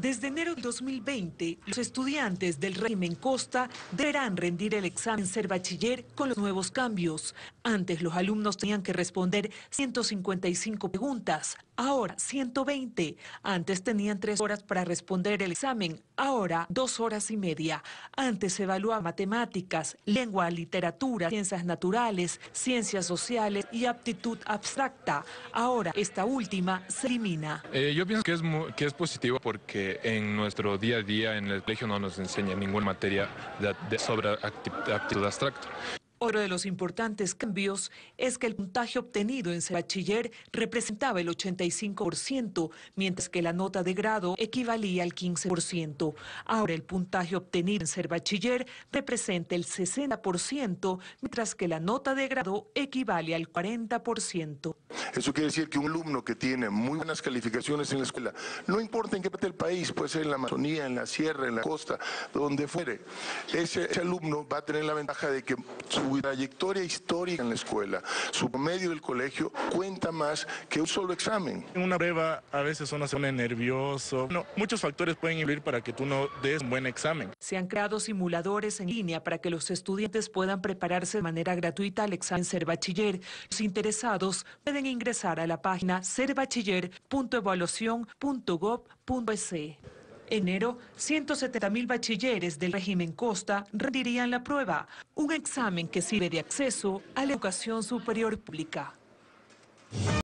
Desde enero de 2020, los estudiantes del régimen Costa deberán rendir el examen ser bachiller con los nuevos cambios. Antes los alumnos tenían que responder 155 preguntas, ahora 120. Antes tenían tres horas para responder el examen, ahora dos horas y media. Antes se evaluaba matemáticas, lengua, literatura, ciencias naturales, ciencias sociales y aptitud abstracta. Ahora esta última se elimina. Eh, yo pienso que es, que es positivo porque en nuestro día a día en el colegio no nos enseña ninguna materia de, sobre actitud abstracta. Otro de los importantes cambios es que el puntaje obtenido en ser bachiller representaba el 85%, mientras que la nota de grado equivalía al 15%. Ahora el puntaje obtenido en ser bachiller representa el 60%, mientras que la nota de grado equivale al 40%. Eso quiere decir que un alumno que tiene muy buenas calificaciones en la escuela, no importa en qué parte del país, puede ser en la Amazonía, en la sierra, en la costa, donde fuere, ese, alumno va a tener la ventaja de que su trayectoria histórica en la escuela, su promedio del colegio, cuenta más que un solo examen. En una prueba a veces uno se pone nervioso. No, muchos factores pueden influir para que tú no des un buen examen. Se han creado simuladores en línea para que los estudiantes puedan prepararse de manera gratuita al examen ser bachiller. Los interesados pueden ingresar a la página serbachiller.evaluación.gov.es. Enero, 170.000 bachilleres del régimen Costa rendirían la prueba, un examen que sirve de acceso a la educación superior pública.